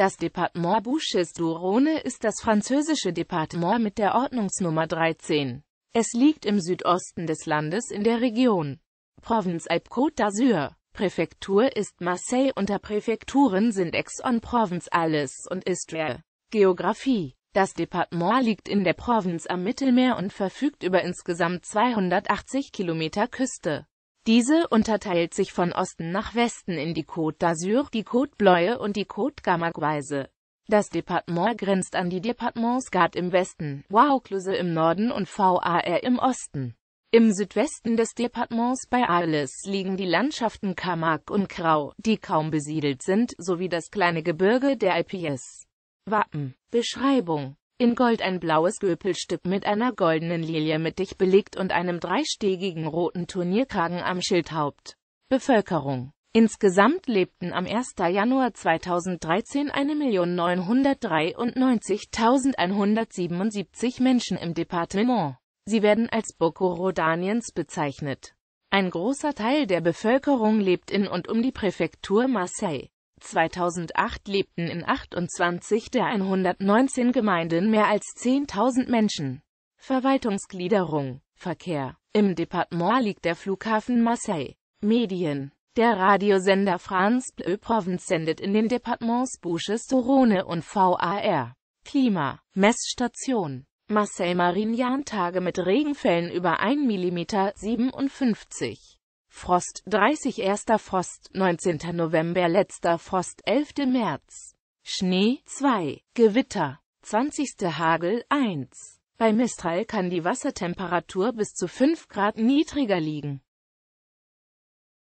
Das Departement Bouches-du-Rhône ist das französische Departement mit der Ordnungsnummer 13. Es liegt im Südosten des Landes in der Region Province Alpes-Côte d'Azur. Präfektur ist Marseille, unter Präfekturen sind Aix-en-Provence alles und Istria. Geografie Das Departement liegt in der Provence am Mittelmeer und verfügt über insgesamt 280 Kilometer Küste. Diese unterteilt sich von Osten nach Westen in die Côte d'Azur, die Côte Bleue und die Côte Camargueise. Das Departement grenzt an die Departements Gard im Westen, Vaucluse im Norden und VAR im Osten. Im Südwesten des Departements bei Arles liegen die Landschaften Camargue und Grau, die kaum besiedelt sind, sowie das kleine Gebirge der IPS. Wappen. Beschreibung in Gold ein blaues Göpelstück mit einer goldenen Lilie mittig belegt und einem dreistegigen roten Turnierkragen am Schildhaupt. Bevölkerung Insgesamt lebten am 1. Januar 2013 1.993.177 Menschen im Departement. Sie werden als Bokoro Daniens bezeichnet. Ein großer Teil der Bevölkerung lebt in und um die Präfektur Marseille. 2008 lebten in 28 der 119 Gemeinden mehr als 10.000 Menschen. Verwaltungsgliederung Verkehr Im Departement liegt der Flughafen Marseille. Medien Der Radiosender France Bleu Provence sendet in den Departements Bouches du Rhône und VAR. Klima Messstation Marseille Marignan Tage mit Regenfällen über 1 mm 57 Frost 30. Erster Frost 19. November Letzter Frost 11. März Schnee 2 Gewitter 20. Hagel 1 Bei Mistral kann die Wassertemperatur bis zu 5 Grad niedriger liegen.